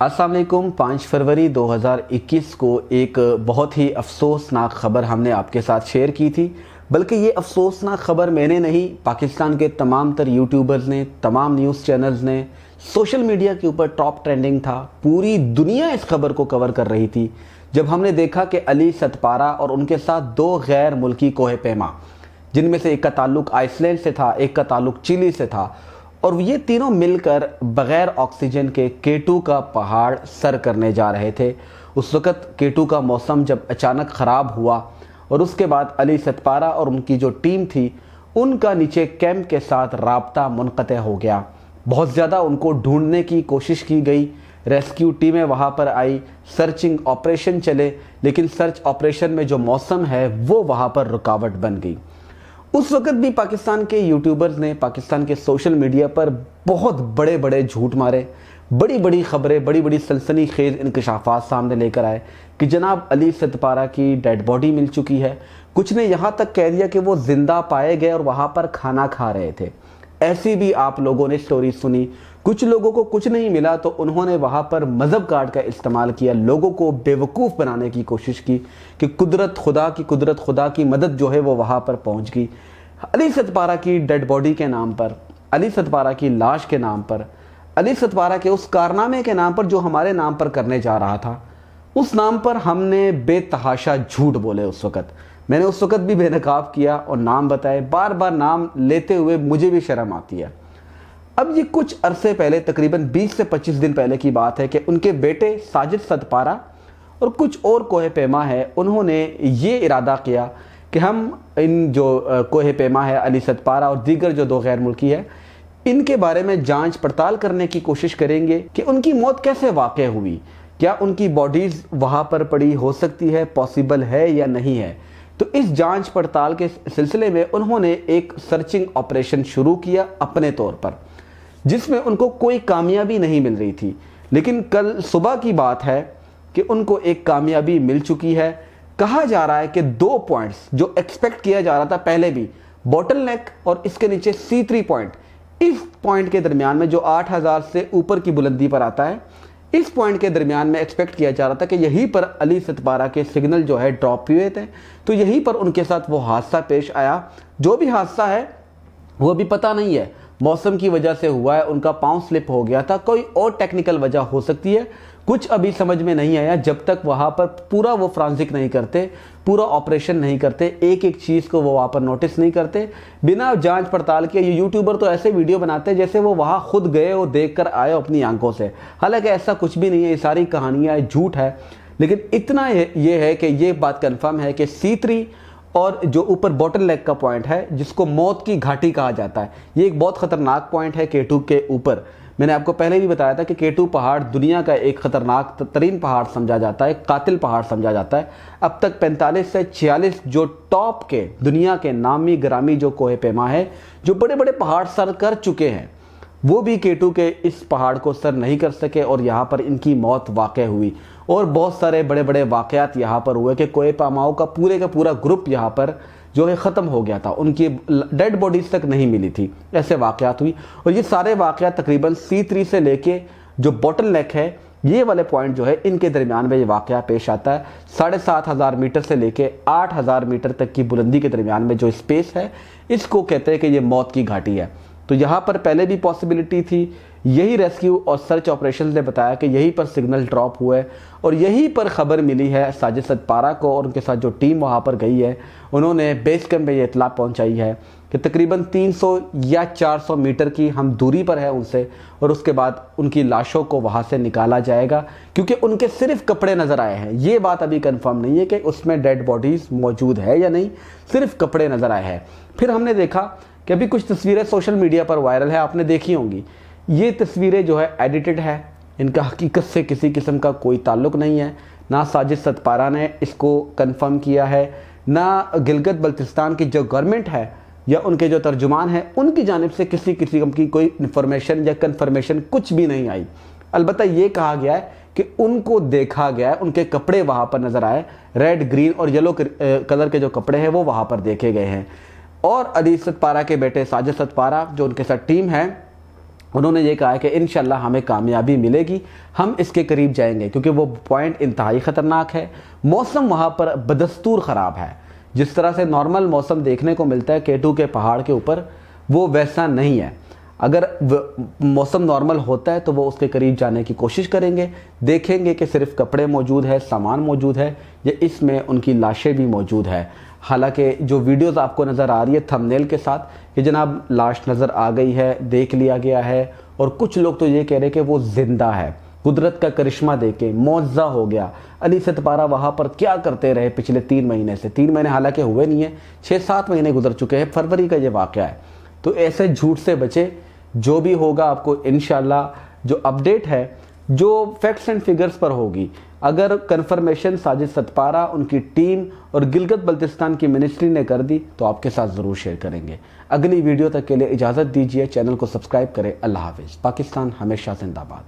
असल पाँच फरवरी 2021 को एक बहुत ही अफसोसनाक ख़बर हमने आपके साथ शेयर की थी बल्कि ये अफसोसनाक ख़बर मैंने नहीं पाकिस्तान के तमाम तर यूट्यूबर्स ने तमाम न्यूज़ चैनल्स ने सोशल मीडिया के ऊपर टॉप ट्रेंडिंग था पूरी दुनिया इस खबर को कवर कर रही थी जब हमने देखा कि अली सतपारा और उनके साथ दो गैर मुल्की कोह पैमा जिनमें से एक का ताल्लुक आइसलैंड से था एक का ताल्लुक चिली से था और ये तीनों मिलकर बगैर ऑक्सीजन के केटू का पहाड़ सर करने जा रहे थे उस वक़्त केटू का मौसम जब अचानक ख़राब हुआ और उसके बाद अली सतपारा और उनकी जो टीम थी उनका नीचे कैंप के साथ रबता मुनक़ हो गया बहुत ज़्यादा उनको ढूंढने की कोशिश की गई रेस्क्यू टीमें वहाँ पर आई सर्चिंग ऑपरेशन चले लेकिन सर्च ऑपरेशन में जो मौसम है वो वहाँ पर रुकावट बन गई उस वक्त भी पाकिस्तान के यूट्यूबर्स ने पाकिस्तान के सोशल मीडिया पर बहुत बड़े बड़े झूठ मारे बड़ी बड़ी खबरें बड़ी बड़ी सनसनी खेज इनकशाफात सामने लेकर आए कि जनाब अली सतपारा की डेड बॉडी मिल चुकी है कुछ ने यहाँ तक कह दिया कि वो ज़िंदा पाए गए और वहाँ पर खाना खा रहे थे ऐसी भी आप लोगों ने स्टोरी सुनी कुछ लोगों को कुछ नहीं मिला तो उन्होंने वहाँ पर मज़हब कार्ड का इस्तेमाल किया लोगों को बेवकूफ़ बनाने की कोशिश की कि कुदरत खुदा की कुदरत खुदा की मदद जो है वो वहाँ पर पहुँच गई अली सतपारा की डेड बॉडी के नाम पर अली सतपारा की लाश के नाम पर अली सतपारा के उस कारनामे के नाम पर जो हमारे नाम पर करने जा रहा था उस नाम पर हमने बेतहाशा झूठ बोले उस वक़्त मैंने उस वक़्त भी बेनकाब किया और नाम बताए बार बार नाम लेते हुए मुझे भी शर्म आती है अब ये कुछ अरसे पहले तकरीबन 20 से 25 दिन पहले की बात है कि उनके बेटे साजिद सतपारा और कुछ और कोह पैमा है उन्होंने ये इरादा किया कि हम इन जो कोह पैमा है अली सतपारा और दीगर जो दो गैर मुल्की है इनके बारे में जांच पड़ताल करने की कोशिश करेंगे कि उनकी मौत कैसे वाक़ हुई क्या उनकी बॉडीज़ वहाँ पर पड़ी हो सकती है पॉसिबल है या नहीं है तो इस जांच पड़ताल के सिलसिले में उन्होंने एक सर्चिंग ऑपरेशन शुरू किया अपने तौर पर जिसमें उनको कोई कामयाबी नहीं मिल रही थी लेकिन कल सुबह की बात है कि उनको एक कामयाबी मिल चुकी है कहा जा रहा है कि दो पॉइंट्स जो एक्सपेक्ट किया जा रहा था पहले भी बॉटल नेक और इसके नीचे सी थ्री पॉइंट इस पॉइंट के दरमियान में जो 8000 से ऊपर की बुलंदी पर आता है इस पॉइंट के दरमियान में एक्सपेक्ट किया जा रहा था कि यहीं पर अली सतपारा के सिग्नल जो है ड्रॉप हुए थे तो यहीं पर उनके साथ वो हादसा पेश आया जो भी हादसा है वो भी पता नहीं है मौसम की वजह से हुआ है उनका पाँव स्लिप हो गया था कोई और टेक्निकल वजह हो सकती है कुछ अभी समझ में नहीं आया जब तक वहाँ पर पूरा वो फ्रांसिक नहीं करते पूरा ऑपरेशन नहीं करते एक एक चीज़ को वो वहाँ पर नोटिस नहीं करते बिना जांच पड़ताल के ये यूट्यूबर तो ऐसे वीडियो बनाते हैं जैसे वो वहाँ खुद गए और देख कर आए अपनी आंखों से हालांकि ऐसा कुछ भी नहीं है ये सारी कहानियाँ झूठ है लेकिन इतना ये है कि ये बात कन्फर्म है कि सीतरी और जो ऊपर बॉटल लेग का पॉइंट है जिसको मौत की घाटी कहा जाता है ये एक बहुत ख़तरनाक पॉइंट है केटू के ऊपर मैंने आपको पहले भी बताया था कि केटू पहाड़ दुनिया का एक ख़तरनाक तरीन पहाड़ समझा जाता है कातिल पहाड़ समझा जाता है अब तक 45 से 46 जो टॉप के दुनिया के नामी ग्रामी जो कोहे पैमा है जो बड़े बड़े पहाड़ सर कर चुके हैं वो भी केटू के इस पहाड़ को सर नहीं कर सके और यहाँ पर इनकी मौत वाक़ हुई और बहुत सारे बड़े बड़े वाक़ यहाँ पर हुए कि कोहे पैमाओं का पूरे का पूरा ग्रुप यहाँ पर जो है ख़त्म हो गया था उनकी डेड बॉडीज़ तक नहीं मिली थी ऐसे वाक़ात हुई और ये सारे वाक़ तकरीबन सी थ्री से लेके जो बॉटल नेक है ये वाले पॉइंट जो है इनके दरमियान में ये वाक़ पेश आता है साढ़े सात हज़ार मीटर से लेके आठ हज़ार मीटर तक की बुलंदी के दरमियान में जो स्पेस है इसको कहते हैं कि ये मौत की घाटी है तो यहाँ पर पहले भी पॉसिबिलिटी थी यही रेस्क्यू और सर्च ऑपरेशन ने बताया कि यहीं पर सिग्नल ड्रॉप हुए और यहीं पर ख़बर मिली है साजिद सतपारा को और उनके साथ जो टीम वहाँ पर गई है उन्होंने बेस कैम्प में ये इतला पहुँचाई है कि तकरीबन 300 या 400 मीटर की हम दूरी पर है उनसे और उसके बाद उनकी लाशों को वहाँ से निकाला जाएगा क्योंकि उनके सिर्फ कपड़े नज़र आए हैं ये बात अभी कन्फर्म नहीं है कि उसमें डेड बॉडीज़ मौजूद है या नहीं सिर्फ कपड़े नज़र आए हैं फिर हमने देखा कि अभी कुछ तस्वीरें सोशल मीडिया पर वायरल है आपने देखी होंगी ये तस्वीरें जो है एडिटेड है इनका हकीकत से किसी किस्म का कोई ताल्लुक नहीं है ना साजिद सतपारा ने इसको कंफर्म किया है ना गिलगत बल्तिस्तान की जो गवर्नमेंट है या उनके जो तर्जुमान हैं उनकी जानब से किसी किसी की कोई इन्फॉर्मेशन या कन्फर्मेशन कुछ भी नहीं आई अलबत्त ये कहा गया है कि उनको देखा गया है उनके कपड़े वहाँ पर नज़र आए रेड ग्रीन और येलो कलर के जो कपड़े हैं वो वहाँ पर देखे गए हैं और अदीब सतपारा के बेटे साजिद सतपारा जो उनके साथ टीम है उन्होंने ये कहा कि इन हमें कामयाबी मिलेगी हम इसके करीब जाएंगे क्योंकि वो पॉइंट इंतहाई ख़तरनाक है मौसम वहाँ पर बदस्तूर ख़राब है जिस तरह से नॉर्मल मौसम देखने को मिलता है केटू के पहाड़ के ऊपर वो वैसा नहीं है अगर मौसम नॉर्मल होता है तो वो उसके करीब जाने की कोशिश करेंगे देखेंगे कि सिर्फ कपड़े मौजूद है सामान मौजूद है या इसमें उनकी लाशें भी मौजूद है हालांकि जो वीडियोस आपको नज़र आ रही है थंबनेल के साथ ये जनाब लाश नज़र आ गई है देख लिया गया है और कुछ लोग तो ये कह रहे कि वो ज़िंदा है कुदरत का करिश्मा दे के मुआवजा हो गया अली सतपारा वहाँ पर क्या करते रहे पिछले तीन महीने से तीन महीने हालांकि हुए नहीं है छः सात महीने गुजर चुके हैं फरवरी का ये वाक़ है तो ऐसे झूठ से बचे जो भी होगा आपको इन जो अपडेट है जो फैक्ट्स एंड फिगर्स पर होगी अगर कन्फर्मेशन साजिद सतपारा उनकी टीम और गिलगत बल्तिस्तान की मिनिस्ट्री ने कर दी तो आपके साथ ज़रूर शेयर करेंगे अगली वीडियो तक के लिए इजाज़त दीजिए चैनल को सब्सक्राइब करें अल्लाह हाफिज़ पाकिस्तान हमेशा जिंदाबाद